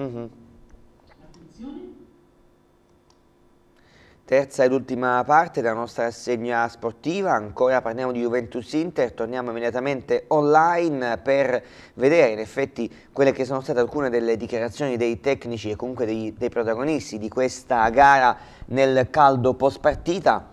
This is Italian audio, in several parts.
Mm-hmm. Terza ed ultima parte della nostra rassegna sportiva, ancora parliamo di Juventus Inter, torniamo immediatamente online per vedere in effetti quelle che sono state alcune delle dichiarazioni dei tecnici e comunque dei, dei protagonisti di questa gara nel caldo post partita.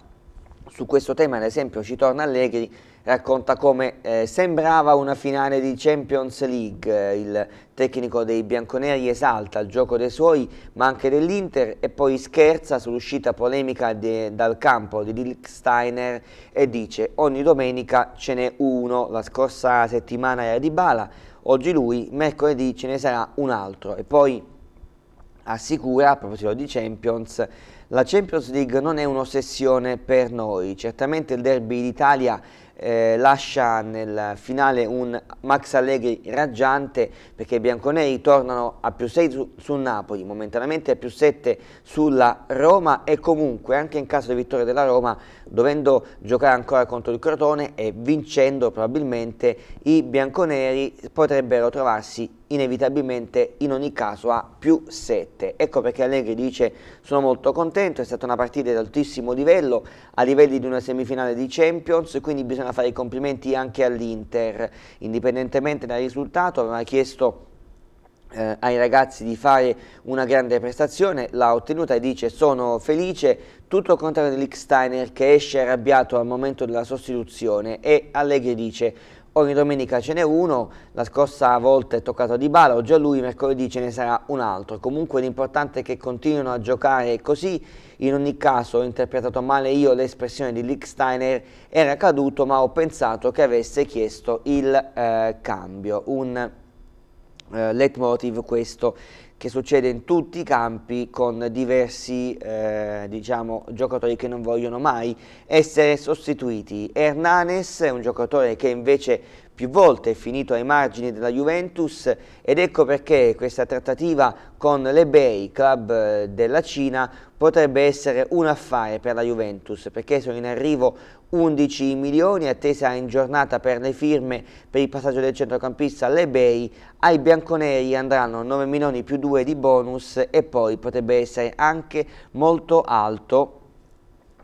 Su questo tema ad esempio ci torna Allegri racconta come eh, sembrava una finale di Champions League, il tecnico dei bianconeri esalta il gioco dei suoi ma anche dell'Inter e poi scherza sull'uscita polemica de, dal campo di Dirk Steiner e dice ogni domenica ce n'è uno, la scorsa settimana era di Bala, oggi lui, mercoledì ce ne sarà un altro e poi assicura a proposito di Champions la Champions League non è un'ossessione per noi, certamente il derby d'Italia eh, lascia nel finale un Max Allegri raggiante perché i bianconeri tornano a più 6 su, su, Napoli, momentaneamente a più 7 sulla Roma e comunque anche in caso di vittoria della Roma dovendo giocare ancora contro il Crotone e vincendo probabilmente i bianconeri potrebbero trovarsi inevitabilmente in ogni caso a più 7. Ecco perché Allegri dice sono molto contento contento, è stata una partita di altissimo livello, a livelli di una semifinale di Champions, quindi bisogna fare i complimenti anche all'Inter, indipendentemente dal risultato, aveva chiesto eh, ai ragazzi di fare una grande prestazione, l'ha ottenuta e dice sono felice, tutto il contrario di Licksteiner che esce arrabbiato al momento della sostituzione e Allegri dice ogni domenica ce n'è uno, la scorsa volta è toccato Di Bala, oggi a lui mercoledì ce ne sarà un altro. Comunque l'importante è che continuino a giocare così, in ogni caso ho interpretato male io l'espressione di Licksteiner, era caduto ma ho pensato che avesse chiesto il eh, cambio, un eh, leitmotiv questo che succede in tutti i campi con diversi eh, diciamo, giocatori che non vogliono mai essere sostituiti. Hernanes è un giocatore che invece più volte è finito ai margini della Juventus ed ecco perché questa trattativa con l'eBay, club eh, della Cina, potrebbe essere un affare per la Juventus perché sono in arrivo 11 milioni attesa in giornata per le firme per il passaggio del centrocampista all'eBay, ai bianconeri andranno 9 milioni più 2 di bonus e poi potrebbe essere anche molto alto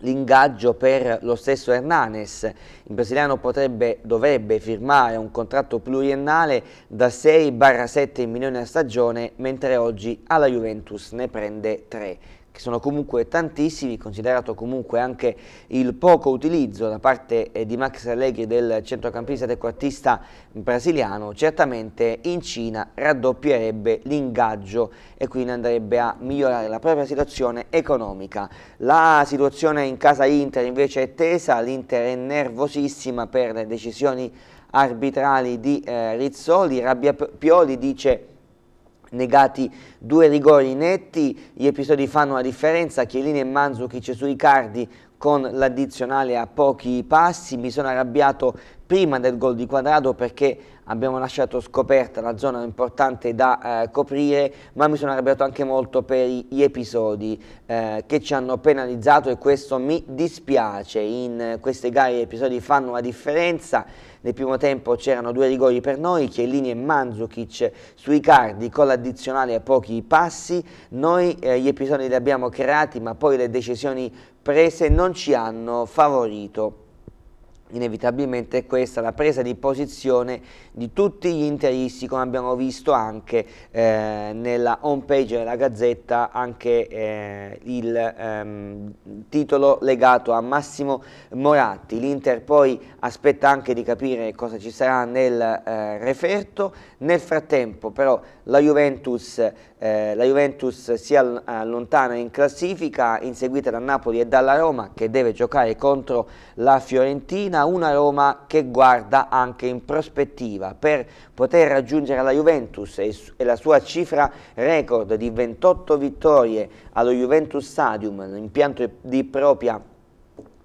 l'ingaggio per lo stesso Hernanes. Il brasiliano potrebbe, dovrebbe firmare un contratto pluriennale da 6-7 milioni a stagione, mentre oggi alla Juventus ne prende 3 che sono comunque tantissimi, considerato comunque anche il poco utilizzo da parte eh, di Max Allegri del centrocampista trequartista brasiliano, certamente in Cina raddoppierebbe l'ingaggio e quindi andrebbe a migliorare la propria situazione economica. La situazione in casa Inter invece è tesa, l'Inter è nervosissima per le decisioni arbitrali di eh, Rizzoli, Rabbia Pioli dice negati due rigori netti, gli episodi fanno la differenza, Chiellini e Manzucchi su Icardi con l'addizionale a pochi passi, mi sono arrabbiato prima del gol di Quadrado perché abbiamo lasciato scoperta la zona importante da eh, coprire, ma mi sono arrabbiato anche molto per gli episodi eh, che ci hanno penalizzato e questo mi dispiace. In eh, queste gare gli episodi fanno la differenza. Nel primo tempo c'erano due rigori per noi, Chiellini e Manzukic sui cardi con l'addizionale a pochi passi. Noi eh, gli episodi li abbiamo creati, ma poi le decisioni prese non ci hanno favorito inevitabilmente questa la presa di posizione di tutti gli interisti come abbiamo visto anche eh, nella home page della Gazzetta anche eh, il ehm, titolo legato a Massimo Moratti l'Inter poi aspetta anche di capire cosa ci sarà nel eh, referto nel frattempo però la Juventus eh, la Juventus si allontana eh, in classifica, inseguita da Napoli e dalla Roma che deve giocare contro la Fiorentina, una Roma che guarda anche in prospettiva per poter raggiungere la Juventus e, e la sua cifra record di 28 vittorie allo Juventus Stadium, l'impianto di propria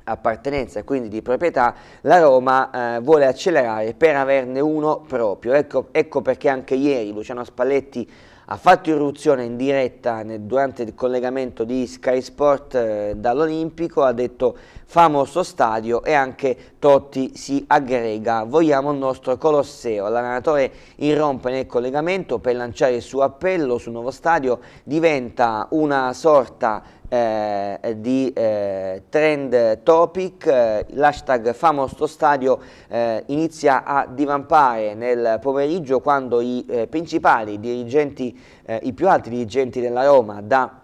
appartenenza e quindi di proprietà, la Roma eh, vuole accelerare per averne uno proprio. Ecco, ecco perché anche ieri Luciano Spalletti ha fatto irruzione in diretta nel, durante il collegamento di Sky Sport eh, dall'Olimpico, ha detto famoso stadio e anche Totti si aggrega, vogliamo il nostro Colosseo. L'allenatore irrompe nel collegamento per lanciare il suo appello sul nuovo stadio, diventa una sorta di eh, eh, di eh, trend topic, eh, l'hashtag Famosto Stadio eh, inizia a divampare nel pomeriggio quando i principali dirigenti, i più alti dirigenti della Roma da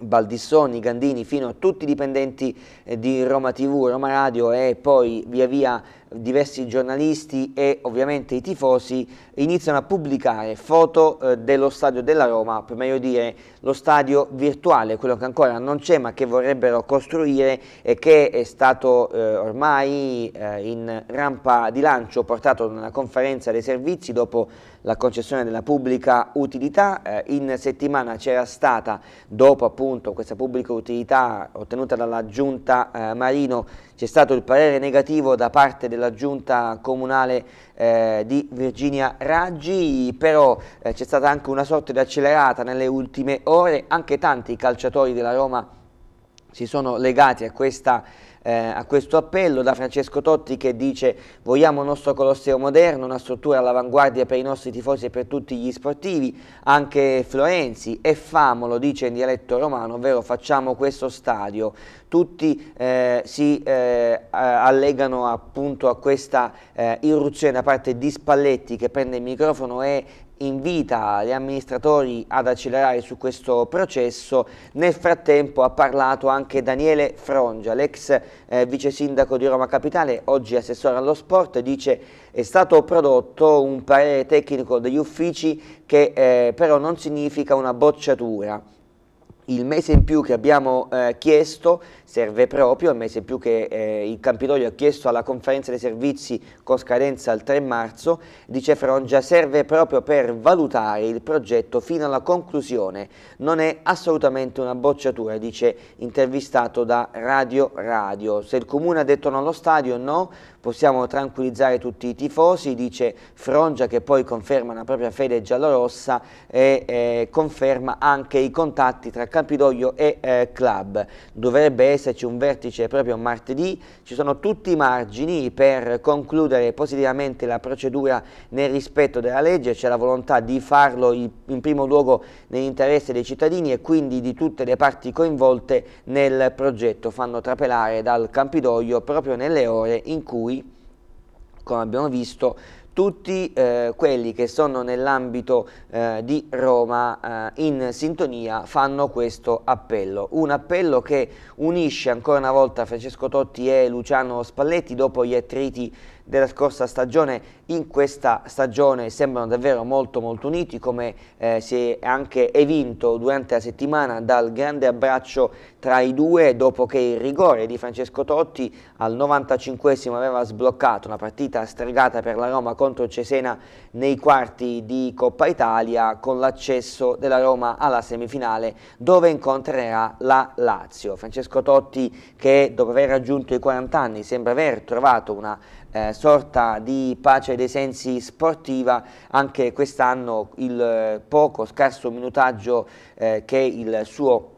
Baldissoni, Gandini, fino a tutti i dipendenti eh, di Roma TV, Roma Radio e poi via via diversi giornalisti e ovviamente i tifosi iniziano a pubblicare foto eh, dello stadio della Roma, per meglio dire lo stadio virtuale, quello che ancora non c'è ma che vorrebbero costruire e che è stato eh, ormai in rampa di lancio portato nella conferenza dei servizi dopo la concessione della pubblica utilità. in settimana c'era stata, dopo appunto appunto questa pubblica utilità ottenuta dalla giunta eh, Marino c'è stato il parere negativo da parte della giunta comunale eh, di Virginia Raggi però eh, c'è stata anche una sorta di accelerata nelle ultime ore anche tanti calciatori della Roma si sono legati a, questa, eh, a, questo appello da Francesco Totti che dice vogliamo un nostro Colosseo moderno, una struttura all'avanguardia per i nostri tifosi e per tutti gli sportivi, anche Florenzi e Famolo dice in dialetto romano, ovvero facciamo questo stadio, tutti eh, si eh, allegano appunto a questa eh, irruzione da parte di Spalletti che prende il microfono e invita gli amministratori ad accelerare su questo processo. Nel frattempo ha parlato anche Daniele Frongia, l'ex eh, vice sindaco di Roma Capitale, oggi assessore allo sport, dice è stato prodotto un parere tecnico degli uffici che eh, però non significa una bocciatura il mese in più che abbiamo eh, chiesto serve proprio, il mese in più che eh, il Campidoglio ha chiesto alla conferenza dei servizi con scadenza il 3 marzo, dice Frongia, serve proprio per valutare il progetto fino alla conclusione, non è assolutamente una bocciatura, dice intervistato da Radio Radio. Se il Comune ha detto no allo stadio, no, possiamo tranquillizzare tutti i tifosi, dice Frongia che poi conferma la propria fede giallorossa e eh, conferma anche i contatti tra Campidoglio e eh, club. Dovrebbe esserci un vertice proprio martedì, ci sono tutti i margini per concludere positivamente la procedura nel rispetto della legge, c'è la volontà di farlo in primo luogo nell'interesse dei cittadini e quindi di tutte le parti coinvolte nel progetto. Fanno trapelare dal Campidoglio proprio nelle ore in cui come abbiamo visto, tutti eh, quelli che sono nell'ambito eh, di Roma eh, in sintonia fanno questo appello. Un appello che unisce ancora una volta Francesco Totti e Luciano Spalletti dopo gli attriti della scorsa stagione in questa stagione sembrano davvero molto molto uniti come eh, si è anche evinto durante la settimana dal grande abbraccio tra i due dopo che il rigore di Francesco Totti al 95 aveva sbloccato una partita stregata per la Roma contro Cesena nei quarti di Coppa Italia con l'accesso della Roma alla semifinale dove incontrerà la Lazio. Francesco Totti che dopo aver raggiunto i 40 anni sembra aver trovato una eh, sorta di pace dei sensi sportiva anche quest'anno il eh, poco scarso minutaggio eh, che il suo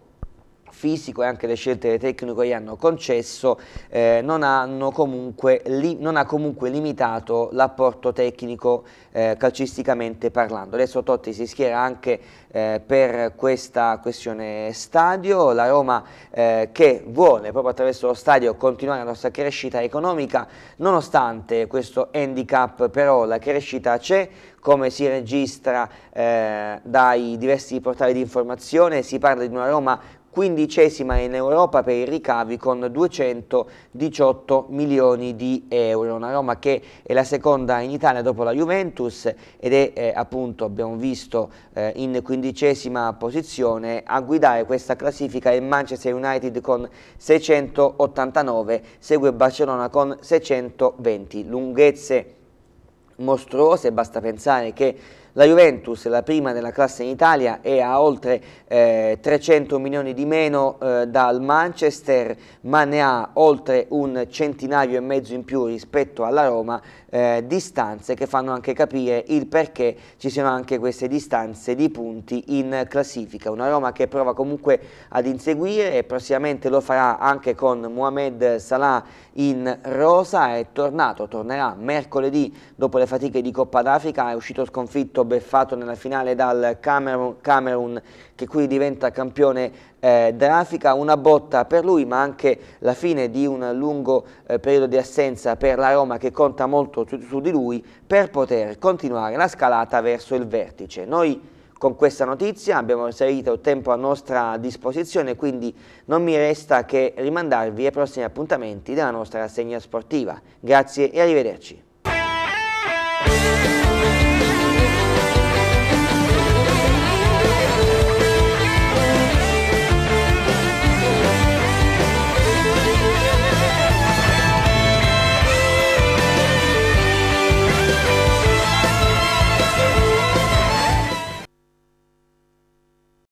fisico e anche le scelte tecniche che gli hanno concesso eh, non, hanno comunque non ha comunque limitato l'apporto tecnico eh, calcisticamente parlando. Adesso Totti si schiera anche eh, per questa questione stadio, la Roma eh, che vuole proprio attraverso lo stadio continuare la nostra crescita economica nonostante questo handicap però la crescita c'è come si registra eh, dai diversi portali di informazione, si parla di una Roma quindicesima in Europa per i ricavi con 218 milioni di euro, una Roma che è la seconda in Italia dopo la Juventus ed è eh, appunto, abbiamo visto, eh, in quindicesima posizione a guidare questa classifica è Manchester United con 689, segue Barcellona con 620, lunghezze mostruose, basta pensare che la Juventus, la prima della classe in Italia, è a oltre eh, 300 milioni di meno eh, dal Manchester, ma ne ha oltre un centinaio e mezzo in più rispetto alla Roma, eh, distanze che fanno anche capire il perché ci siano anche queste distanze di punti in classifica. Una Roma che prova comunque ad inseguire e prossimamente lo farà anche con Mohamed Salah in rosa, è tornato, tornerà mercoledì dopo le fatiche di Coppa d'Africa, è uscito sconfitto beffato nella finale dal Camerun, Camerun che qui diventa campione eh, d'Africa, una botta per lui ma anche la fine di un lungo eh, periodo di assenza per la Roma che conta molto su, su di lui per poter continuare la scalata verso il vertice. Noi con questa notizia abbiamo inserito il tempo a nostra disposizione, quindi non mi resta che rimandarvi ai prossimi appuntamenti della nostra rassegna sportiva. Grazie e arrivederci.